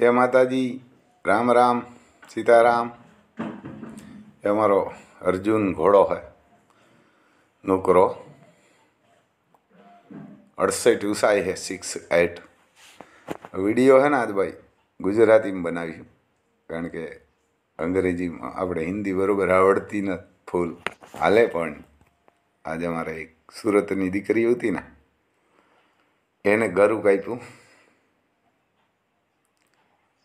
જય માતાજી રામ રામ સીતારામ એ અમારો અર્જુન ઘોડો હે નોકરો અડસઠ ઉસાય હે સિક્સ એટ વિડીયો હે ને આજ ભાઈ ગુજરાતીમાં બનાવ્યું કારણ કે અંગ્રેજીમાં આપણે હિન્દી બરાબર આવડતી ન ફૂલ હાલે પણ આજે અમારે એક સુરતની દીકરી હતી ને એને ગરું કાપ્યું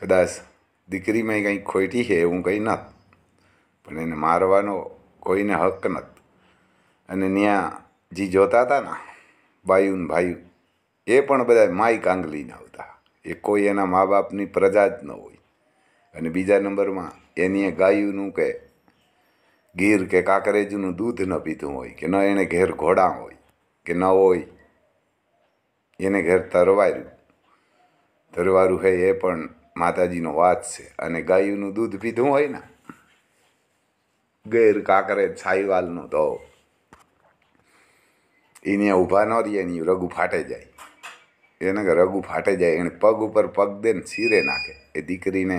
કદાચ દીકરીમાં કંઈ ખોટી છે એવું કંઈ નત પણ એને મારવાનો કોઈને હક નત અને ત્યાં જે જોતા હતા ને ભાઈઓને ભાઈઓ એ પણ બધા માય કાંગલીના હતા એ કોઈ એના મા બાપની પ્રજા જ ન હોય અને બીજા નંબરમાં એની ગાયુંનું કે ગીર કે કાંકરેજનું દૂધ ન પીધું હોય કે ન એને ઘેર ઘોડા હોય કે ન હોય એને ઘેર તરવાર્યું તરવારું હોય એ પણ માતાજીનો વાત છે અને ગાયનું દૂધ પીધું હોય ને ગેર કાકરે છાઈવાલનું તો એને ઊભા ન રહીએ એની રઘુ ફાટે જાય એને કે રઘુ ફાટે જાય એને પગ ઉપર પગ દેને ને સીરે નાખે એ દીકરીને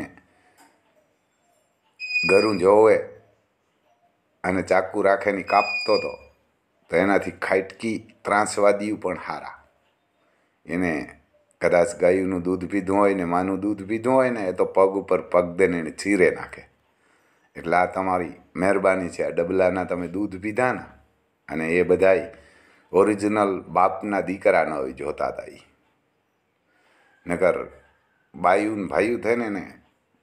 ઘરું જોવે અને ચાકુ રાખેની કાપતો હતો તો એનાથી ખાટકી ત્રાસવાદીઓ પણ હારા એને કદાચ ગાયનું દૂધ પીધું હોય ને માનું દૂધ પીધું હોય ને એ તો પગ ઉપર પગ દેને એને ચીરે નાખે એટલે આ તમારી મહેરબાની છે આ ડબલાના તમે દૂધ પીધા ને અને એ બધાય ઓરિજિનલ બાપના દીકરા ન હોય જોતા હતા એ નકર બાયું ભાયું થઈને ને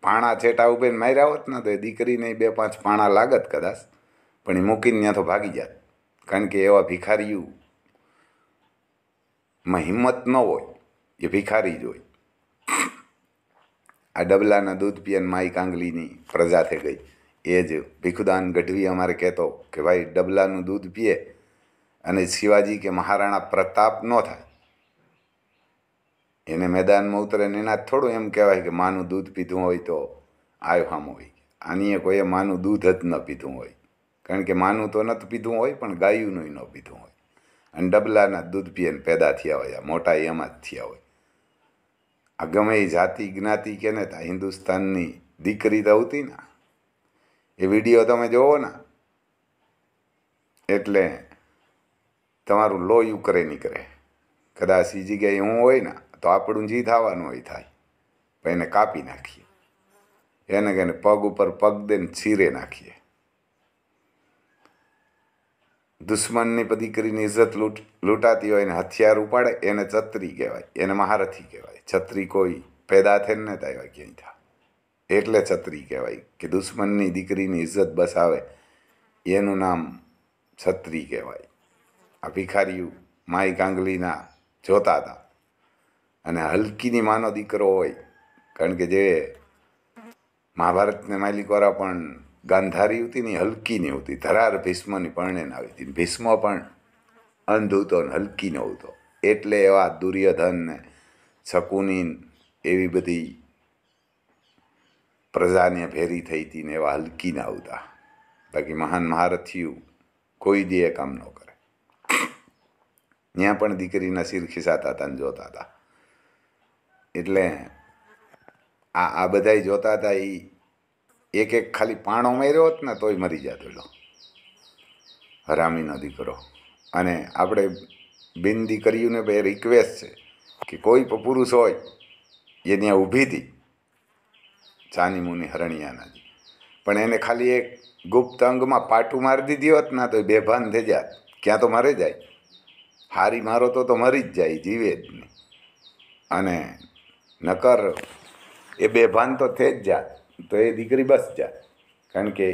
પાણા છેટા ઉભે માર્યા હોત ને તો એ દીકરીને બે પાંચ પાણા લાગત કદાચ પણ એ મૂકીને ત્યાં તો ભાગી જાત કારણ કે એવા ભિખારીઓમાં હિંમત ન હોય કે ભિખારી જ હોય આ ડબલાના દૂધ પીએન માઈ કાંગલીની પ્રજા થઈ ગઈ એ જ ભીખુદાન ગઢવી અમારે કહેતો કે ભાઈ ડબલાનું દૂધ પીએ અને શિવાજી કે મહારાણા પ્રતાપ ન થાય એને મેદાનમાં ઉતરે ને એના થોડું એમ કહેવાય કે માનું દૂધ પીધું હોય તો આવ્યો આમ હોય આનીએ કોઈએ માનું દૂધ જ ન પીધું હોય કારણ કે માનું તો નથી પીધું હોય પણ ગાયુંનું ન પીધું હોય અને ડબલાના દૂધ પીએને પેદા થયા હોય મોટા એમાં જ થયા હોય આ ગમે એ જાતિ જ્ઞાતિ કે ને હિન્દુસ્તાનની દીકરી દવતી ના એ વિડીયો તમે જોવો ને એટલે તમારું લો યુકરે નીકળે કદાચ એ જગ્યાએ હું હોય ને તો આપણું જી થવાનું હોય થાય પણ એને કાપી નાખીએ એને કહીને પગ ઉપર પગ દઈને છીરે નાખીએ દુશ્મનની દીકરીની ઇજ્જત લૂંટ લૂંટાતી હોય એને હથિયાર ઉપાડે એને ચત્રી કહેવાય એને મહારથી કહેવાય છત્રી કોઈ પેદા થઈને ને આવ્યા ક્યાંય થા એટલે છત્રી કહેવાય કે દુશ્મનની દીકરીની ઇજ્જત બસાવે એનું નામ છત્રી કહેવાય આ ભિખારીયું માઈ કાંગલીના જોતા હતા અને હલકીની માનો દીકરો હોય કારણ કે જે મહાભારતને માલિકોરા પણ ગાંધારી હતી ને નહીં હતી ધરાર ભીષ્મની પરણેને આવી હતી ભીષ્મ પણ અંધ હતો ને હલકીનો હતો એટલે એવા દુર્યોધનને શકુની એવી બધી પ્રજાને ભેરી થઈ હતી ને એવા હલકી ના આવતા બાકી મહાન મહારથીઓ કોઈ દે કામ ન કરે ત્યાં પણ દીકરીના શિર ખિસાતા હતા ને જોતા હતા એટલે આ આ બધા જોતા હતા એ એક એક ખાલી પાણો માર્યો હોત ને તોય મરી જતો લો હરામીનો દીકરો અને આપણે બિન દીકરીઓને બે રિક્વેસ્ટ છે કે કોઈ પુરુષ હોય એ ત્યાં ઊભી હતી ચાની મુનિ હરણિયાનાજી પણ એને ખાલી એક ગુપ્ત અંગમાં પાટું મારી દીધી હોત ના તો એ બેભાન થઈ જાત ક્યાં તો મરે જાય હારી મારો તો તો મરી જ જાય જીવે જ નહીં અને નકર એ બેભાન તો થઈ જ જાત તો એ દીકરી બસ જાત કારણ કે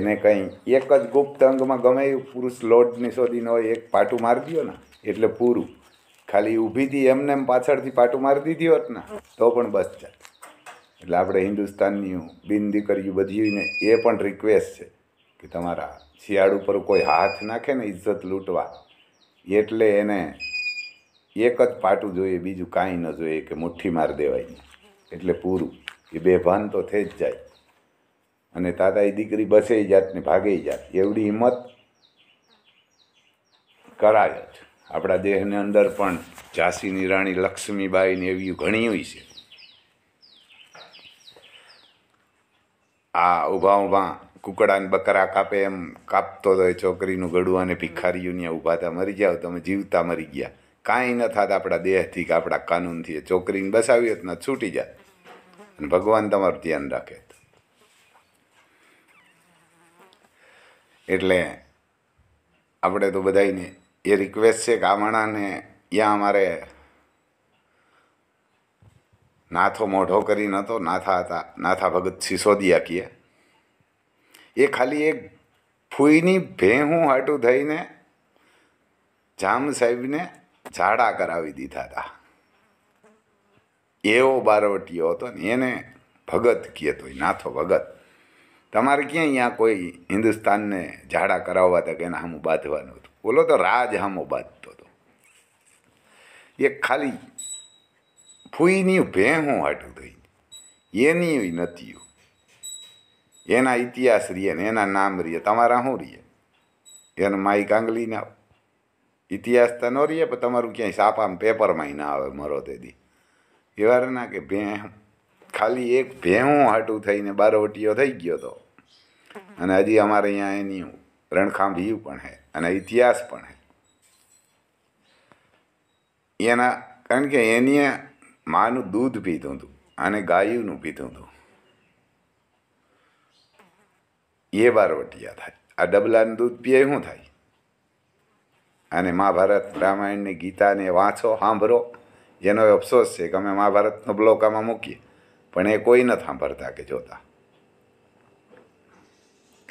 એને કંઈ એક જ ગુપ્ત અંગમાં ગમે એ પુરુષ લોટ શોધીને હોય એક પાટું મારી દો ને એટલે પૂરું ખાલી ઊભી હતી એમને એમ પાછળથી પાટું મારી દીધી હોત ને તો પણ બસ છે એટલે આપણે હિન્દુસ્તાનની બિન દીકરીઓ ને એ પણ રિક્વેસ્ટ છે કે તમારા શિયાળ ઉપર કોઈ હાથ નાખે ને ઇજ્જત લૂંટવા એટલે એને એક જ પાટું જોઈએ બીજું કાંઈ ન જોઈએ કે મુઠ્ઠી માર દેવાય એટલે પૂરું એ બેભાન તો થઈ જ જાય અને તાતા એ દીકરી બસે જાત ને ભાગે જાત એવડી હિંમત કરાય જ આપણા દેહની અંદર પણ ઝાંસીની રાણી લક્ષ્મીબાઈને એવી ઘણી હોય છે આ ઊભા ઊભા કુકડાને બકરા કાપે એમ કાપતો હતો એ છોકરીનું ગળું અને ભિખારીઓને ઊભા હતા મરી જાઓ તમે જીવતા મરી ગયા કાંઈ ન થાત આપણા દેહથી કે આપણા કાનૂનથી એ છોકરીને બસાવી હોત ને છૂટી જાત અને ભગવાન તમારું ધ્યાન રાખે એટલે આપણે તો બધાને એ રિક્વેસ્ટ છે ગામડાને ત્યાં અમારે નાથો મોઢો કરી નહોતો નાથા હતા નાથા ભગત સિસોદિયા કીએ એ ખાલી એક ફૂઈની ભેહું હાટું થઈને જામ સાહેબને ઝાડા કરાવી દીધા હતા એવો બારવટીયો હતો ને એને ભગત કહેતો તો નાથો ભગત તમારે ક્યાં અહીંયા કોઈ હિન્દુસ્તાનને ઝાડા કરાવવા હતા કે એને આમ બાંધવાનું હતું બોલો તો રાજ હામો બાંધતો હતો એ ખાલી ફૂઈની ભેહું હાટું થઈ એની નથી એના ઇતિહાસ રીએ ને એના નામ રીએ તમારા શું રીએ એને માઈ કાંગલી ના ઇતિહાસ તો ન રહીએ પણ તમારું ક્યાંય સાપામાં પેપરમાંય ના આવે મરો તેથી એવા ના કે ભે ખાલી એક ભેહું હાટું થઈને બારોટીઓ થઈ ગયો હતો અને હજી અમારે અહીંયા એની રણખાંભી પણ હે અને ઇતિહાસ પણ એના કારણ કે એની માનું દૂધ પીધું હતું અને ગાયુંનું પીધું હતું એ બાર વટિયા થાય આ ડબલાનું દૂધ પીએ શું થાય અને મહાભારત રામાયણને ગીતાને વાંચો સાંભળો જેનો અફસોસ છે કે અમે મહાભારતનો બ્લોક આમાં મૂકીએ પણ એ કોઈ નથી સાંભળતા કે જોતા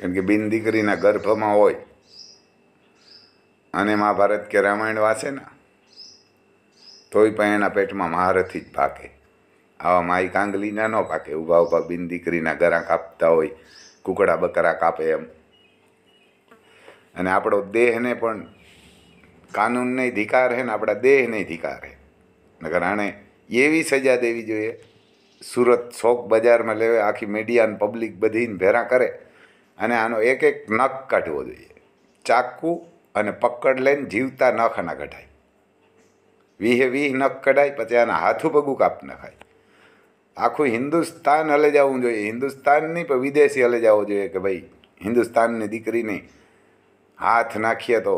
કારણ કે બિન દીકરીના ગર્ભમાં હોય અને મહાભારત કે રામાયણ વાંચે ને તોય પણ એના પેટમાં મહારથી જ પાકે આવા માઈ કાંગલીના ન પાકે ઊભા ઊભા બિન દીકરીના ગરા કાપતા હોય કુકડા બકરા કાપે એમ અને આપણો દેહને પણ કાનૂનને ધિકાર હે ને આપણા દેહને ધિકાર હે નગર આણે એવી સજા દેવી જોઈએ સુરત શોક બજારમાં લેવે આખી મીડિયાને પબ્લિક બધીને ભેરા કરે અને આનો એક એક નખ કાઢવો જોઈએ ચાકુ અને પકડ લઈને જીવતા નખ ના કઢાય વીહે વીહ નખ કઢાય પછી એના હાથું પગું કાપ નખાય આખું હિન્દુસ્તાન હલે જવું જોઈએ હિન્દુસ્તાન નહીં પણ વિદેશી હલે જવું જોઈએ કે ભાઈ હિન્દુસ્તાનની દીકરીને હાથ નાખીએ તો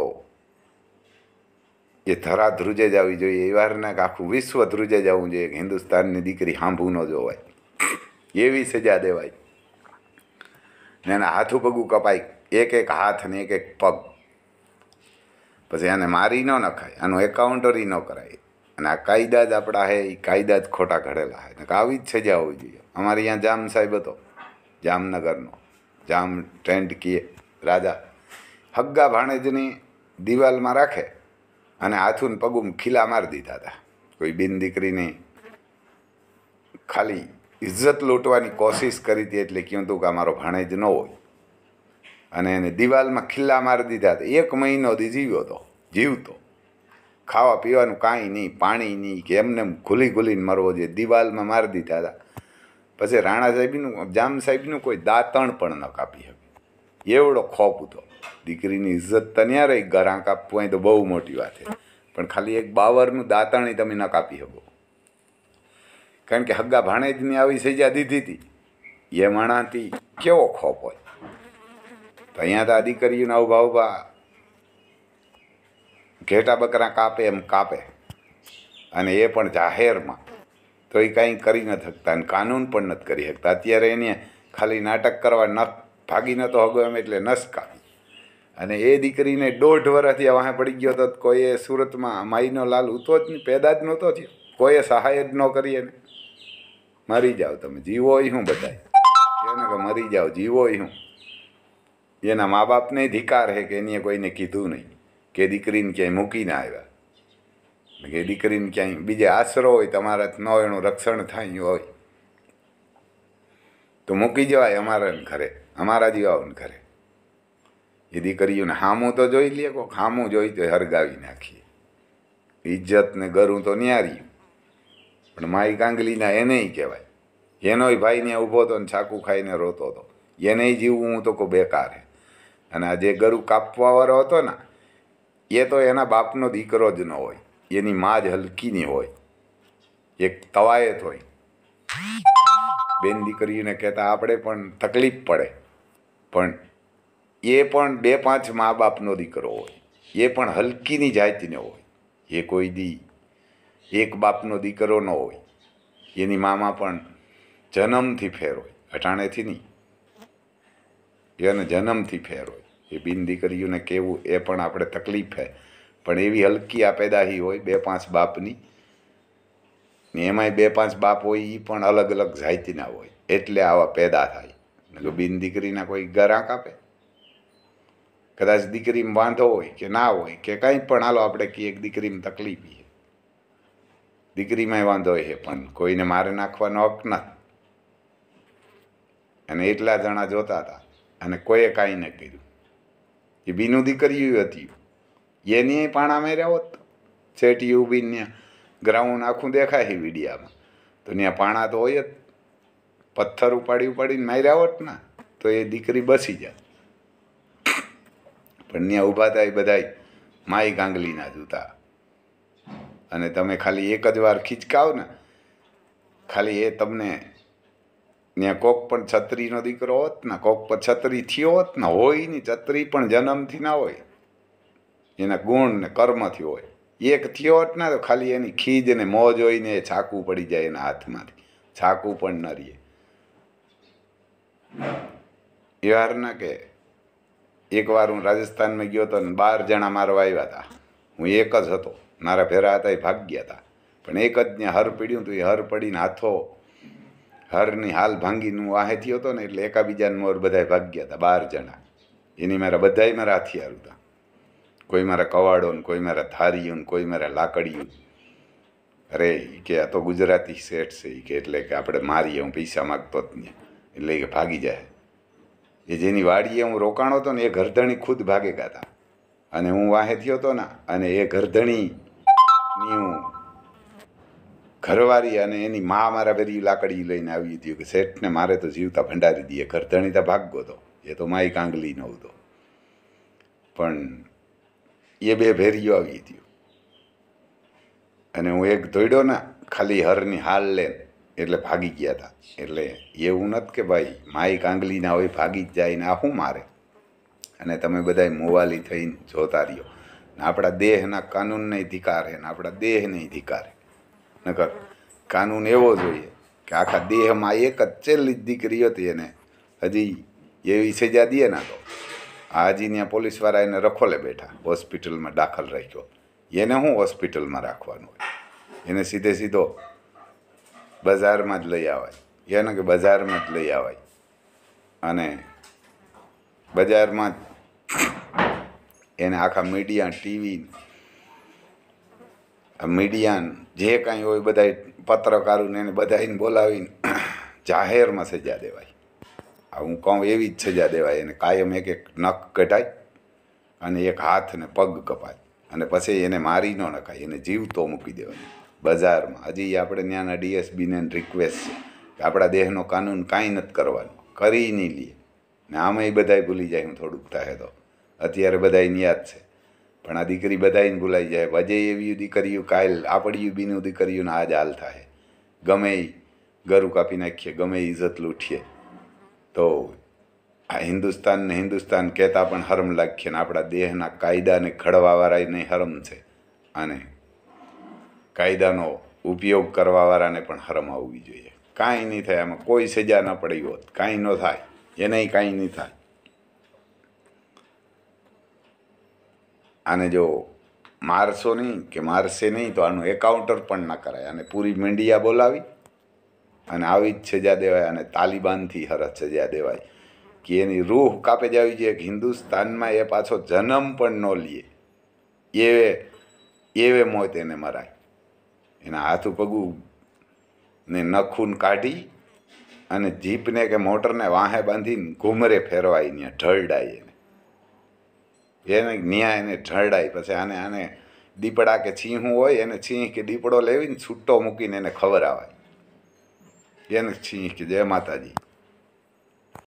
એ ધરા ધ્રુજે જવી જોઈએ એ વારના આખું વિશ્વ ધ્રુજે જવું જોઈએ કે હિન્દુસ્તાનની દીકરી હાંભું ન જોવાય એવી સજા દેવાય ને એના હાથું પગું કપાય એક એક હાથ ને એક એક પગ પછી એને મારી ન નખાય આનું એકાઉન્ટરી ન કરાય અને આ કાયદા જ આપણા હે એ કાયદા જ ખોટા ઘડેલા હે આવી જ સજા હોવી જોઈએ અમારે અહીંયા જામ સાહેબ હતો જામનગરનો જામ ટ્રેન્ડ કીએ રાજા હગ્ગા ભાણેજની દિવાલમાં રાખે અને હાથું પગુમ ખીલા મારી દીધા હતા કોઈ બિન દીકરીની ખાલી ઇજ્જત લૂંટવાની કોશિશ કરી હતી એટલે કહ્યું હતું કે અમારો ભાણેજ ન હોય અને એને દિવાલમાં ખિલ્લા મારી દીધા હતા એક મહિનો દી જીવ્યો હતો જીવતો ખાવા પીવાનું કાંઈ નહીં પાણી નહીં કે એમને ખુલી ખુલીને મરવો જોઈએ દિવાલમાં મારી દીધા હતા પછી રાણા સાહેબનું જામ સાહેબનું કોઈ દાંતણ પણ ન કાપી શકે એવડો ખોપ હતો દીકરીની ઇજ્જત તો ત્યાં રહી ગરાં કાપવું તો બહુ મોટી વાત છે પણ ખાલી એક બાવરનું દાંતણ તમે ન કાપી શકો કારણ કે હગા ભાણેજની આવી સજા દીધી હતી એ માણાથી કેવો ખોપ હોય તો અહીંયા તો આ દીકરીઓના ઉભા ઉભા ઘેટા બકરા કાપે એમ કાપે અને એ પણ જાહેરમાં તો એ કાંઈ કરી નથી શકતા અને કાનૂન પણ નથી કરી શકતા અત્યારે એને ખાલી નાટક કરવા ન ભાગી નહોતો હગો એમ એટલે નસ કાપી અને એ દીકરીને દોઢ વર્ષથી વાહે પડી ગયો હતો કોઈએ સુરતમાં માઈનો લાલ ઉતો જ નહીં પેદા જ નહોતો થયો કોઈએ સહાય જ ન કરી એને મરી જાઓ તમે જીવો હું બધાય એને કે મરી જાઓ જીવો હું એના મા બાપને ધિકાર છે કે એને કોઈને કીધું નહીં કે દીકરીને ક્યાંય મૂકીને આવ્યા કે દીકરીને ક્યાંય બીજે આશરો હોય તમારા ન એનું રક્ષણ થાય હોય તો મૂકી જવાય અમારા ઘરે અમારા જીવાઓને ઘરે એ દીકરીઓને હામું તો જોઈ લે કોક હામું જોઈ તો હરગાવી નાખીએ ઇજ્જત ને ગરું તો ન્યાર્યું પણ માઈ કાંગલીના એને કહેવાય એનોય ભાઈને ઊભો હતો ને છાકું ખાઈને રોતો હતો એને જીવવું હું તો કોઈ બેકાર હે અને આ જે ગરુ કાપવાવાળો હતો ને એ તો એના બાપનો દીકરો જ ન હોય એની મા જ હલકીની હોય એક તવાયત હોય બેન દીકરીને કહેતા આપણે પણ તકલીફ પડે પણ એ પણ બે પાંચ મા બાપનો દીકરો હોય એ પણ હલકીની જાતિને હોય એ કોઈ દી એક બાપનો દીકરો ન હોય એની મામા પણ જન્મથી ફેર હોય અટાણેથી નહીં એને જન્મથી ફેર હોય એ બિન દીકરીઓને કહેવું એ પણ આપણે તકલીફ હે પણ એવી હલકી આ પેદાહી હોય બે પાંચ બાપની ને એમાંય બે પાંચ બાપ હોય એ પણ અલગ અલગ જાતિના હોય એટલે આવા પેદા થાય બિન દીકરીના કોઈ ગરાક આપે કદાચ દીકરીમાં વાંધો હોય કે ના હોય કે કાંઈ પણ હાલો આપણે કહીએ એક દીકરીમાં તકલીફ છે દીકરીમાંય વાંધો છે પણ કોઈને મારે નાખવાનો હક નથી અને એટલા જણા જોતા હતા અને કોઈએ કાંઈ ન કર્યું એ બીનું દીકરી હતી એને પાણા માર્યા હોત છેટી ઊભી ત્યાં ગ્રાઉન્ડ આખું દેખાય છે વિડીયામાં તો ત્યાં પાણા તો હોય જ પથ્થર ઉપાડી ઉપાડીને માર્યા હોત ને તો એ દીકરી બસી જાત પણ ત્યાં ઊભા થાય બધા માય ગાંગલીના જૂતા અને તમે ખાલી એક જ વાર ખીચકાવ ને ખાલી એ તમને ત્યાં કોક પણ છત્રીનો દીકરો હોત ને કોક પર છત્રી થયો હોત ને હોય ની છત્રી પણ જન્મથી ના હોય એના ગુણ ને કર્મથી હોય એક થયો હોત ને તો ખાલી એની ખીજ ને મોજ હોય ને એ છાકું પડી જાય એના હાથમાંથી છાકું પણ ન રહીએ યારના કે એકવાર હું રાજસ્થાનમાં ગયો હતો ને બાર જણા મારવા આવ્યા હતા હું એક જ હતો મારા ભેરા હતા એ ભાગ્યા હતા પણ એક જ ને હર પીડ્યું તો એ હર પડીને હાથો હરની હાલ ભાંગીનું વાહે થયો હતો ને એટલે એકાબીજાને મોર બધાય ભાગ્યા હતા બાર જણા એની મારા બધાય મારા હથિયાર હતા કોઈ મારા કવાડોને કોઈ મારા થારીઓ કોઈ મારા લાકડીઓ અરે કે આ તો ગુજરાતી સેટ છે કે એટલે કે આપણે મારીએ હું પૈસા માગતો જ નહીં એટલે કે ભાગી જાય એ જેની વાડીએ હું રોકાણો હતો ને એ ઘરધણી ખુદ ભાગે ગાતા અને હું વાહે થયો હતો ને અને એ ઘરધણી હું ઘરવાળી અને એની મા મારા ભેરી લાકડી લઈને આવી હતી કે શેઠને મારે તો જીવતા ભંડારી દઈએ ઘરધણીતા ભાગ્યો હતો એ તો માય કાંગલી ન હતો પણ એ બે ભેરીઓ આવી હતી અને હું એક દોડ્યો ને ખાલી હરની હાલ લે એટલે ભાગી ગયા હતા એટલે એવું નથી કે ભાઈ માય કાંગલી ના હોય ભાગી જ જાય ને આ શું મારે અને તમે બધા મોવાલી થઈને જોતા રહ્યો ને આપણા દેહના કાનૂનને ધિકારે ને આપણા દેહને ધિકારે નકર કાનૂન એવો જોઈએ કે આખા દેહમાં એક જ છેલ્લી દીકરી હતી એને હજી એવી સજા દે ના તો હાજી ત્યાં પોલીસવાળા એને રખોલે બેઠા હોસ્પિટલમાં દાખલ રાખ્યો એને હું હોસ્પિટલમાં રાખવાનું હોય એને સીધે સીધો બજારમાં જ લઈ આવાય એને કે બજારમાં જ લઈ આવાય અને બજારમાં જ એને આખા મીડિયા ટીવી મીડિયાન જે કાંઈ હોય બધા પત્રકારોને એને બધાને બોલાવીને જાહેરમાં સજા દેવાય હું કહું એવી જ સજા દેવાય એને કાયમ એક એક નખ કટાય અને એક હાથને પગ કપાય અને પછી એને મારી ન નખાય એને જીવતો મૂકી દેવાય બજારમાં હજી આપણે ત્યાંના ડીએસબીને રિક્વેસ્ટ છે કે આપણા દેહનો કાનૂન કાંઈ નથી કરવાનો કરી નહીં લઈએ ને આમેય બધાય ભૂલી જાય હું થોડુંક થાય તો અત્યારે બધાય યાદ છે પણ આ દીકરી બધાને ભૂલાઈ જાય વજે એવી દીકરીયું કાલ આપડ્યું બીનું દીકરીયું આજ હાલ થાય ગમે એ ગરું કાપી નાખીએ ગમે ઇજ્જત લૂંટીએ તો આ હિન્દુસ્તાનને હિન્દુસ્તાન કહેતા પણ હરમ લાગીએ ને આપણા દેહના કાયદાને ઘડવાવાળાને હરમ છે અને કાયદાનો ઉપયોગ કરવાવાળાને પણ હરમ આવવી જોઈએ કાંઈ નહીં થાય આમાં કોઈ સજા ન પડી હોત કાંઈ ન થાય એને કાંઈ નહીં થાય આને જો મારશો નહીં કે મારશે નહીં તો આનું એકાઉન્ટર પણ ના કરાય અને પૂરી મીંડિયા બોલાવી અને આવી જ સજા દેવાય અને તાલિબાનથી હરત સજા દેવાય કે એની રૂહ કાપે જાવી જોઈએ કે હિન્દુસ્તાનમાં એ પાછો જન્મ પણ ન લે એવે એવે મોત એને મરાય એના હાથું પગું ને નખૂન કાઢી અને જીપને કે મોટરને વાહે બાંધીને ઘૂમરે ફેરવાય ને ઢળડાય એને ન્યા એને ઢળડાય પછી આને આને દીપડા કે છીંહું હોય એને છીંહ કે દીપડો લેવીને છૂટો મૂકીને એને ખબર આવે એને છીંહ કે જય માતાજી